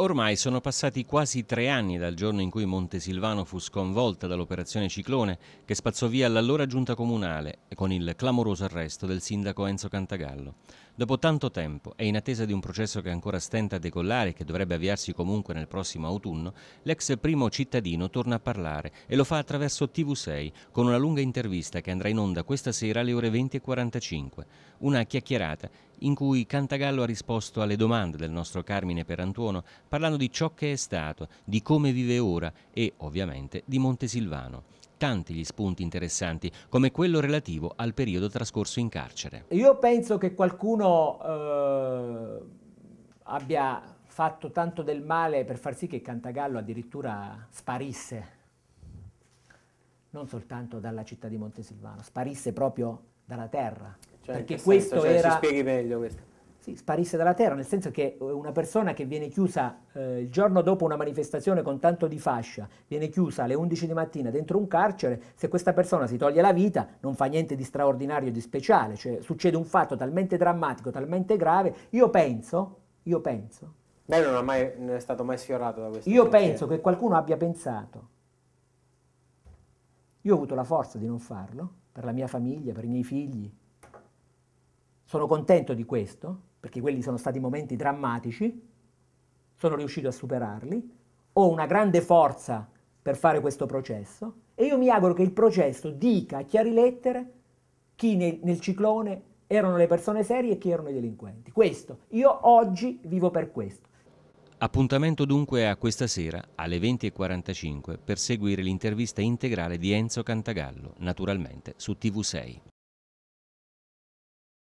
Ormai sono passati quasi tre anni dal giorno in cui Montesilvano fu sconvolta dall'operazione Ciclone che spazzò via l'allora giunta comunale con il clamoroso arresto del sindaco Enzo Cantagallo. Dopo tanto tempo e in attesa di un processo che ancora stenta a decollare e che dovrebbe avviarsi comunque nel prossimo autunno, l'ex primo cittadino torna a parlare e lo fa attraverso TV6 con una lunga intervista che andrà in onda questa sera alle ore 20.45. Una chiacchierata in cui Cantagallo ha risposto alle domande del nostro Carmine Perantuono parlando di ciò che è stato, di come vive ora e, ovviamente, di Montesilvano. Tanti gli spunti interessanti, come quello relativo al periodo trascorso in carcere. Io penso che qualcuno eh, abbia fatto tanto del male per far sì che Cantagallo addirittura sparisse, non soltanto dalla città di Montesilvano, sparisse proprio dalla terra. Cioè, perché questo cioè, senso, era... Cioè, spieghi meglio questo. Sì, sparisse dalla terra, nel senso che eh, una persona che viene chiusa eh, il giorno dopo una manifestazione con tanto di fascia, viene chiusa alle 11 di mattina dentro un carcere, se questa persona si toglie la vita non fa niente di straordinario, di speciale, cioè succede un fatto talmente drammatico, talmente grave, io penso, io penso... Beh, non, mai, non è stato mai sfiorato da questo. Io pensiero. penso che qualcuno abbia pensato, io ho avuto la forza di non farlo, per la mia famiglia, per i miei figli, sono contento di questo, perché quelli sono stati momenti drammatici, sono riuscito a superarli, ho una grande forza per fare questo processo e io mi auguro che il processo dica a chiari lettere chi nel, nel ciclone erano le persone serie e chi erano i delinquenti. Questo, io oggi vivo per questo. Appuntamento dunque a questa sera alle 20.45 per seguire l'intervista integrale di Enzo Cantagallo, naturalmente su TV6.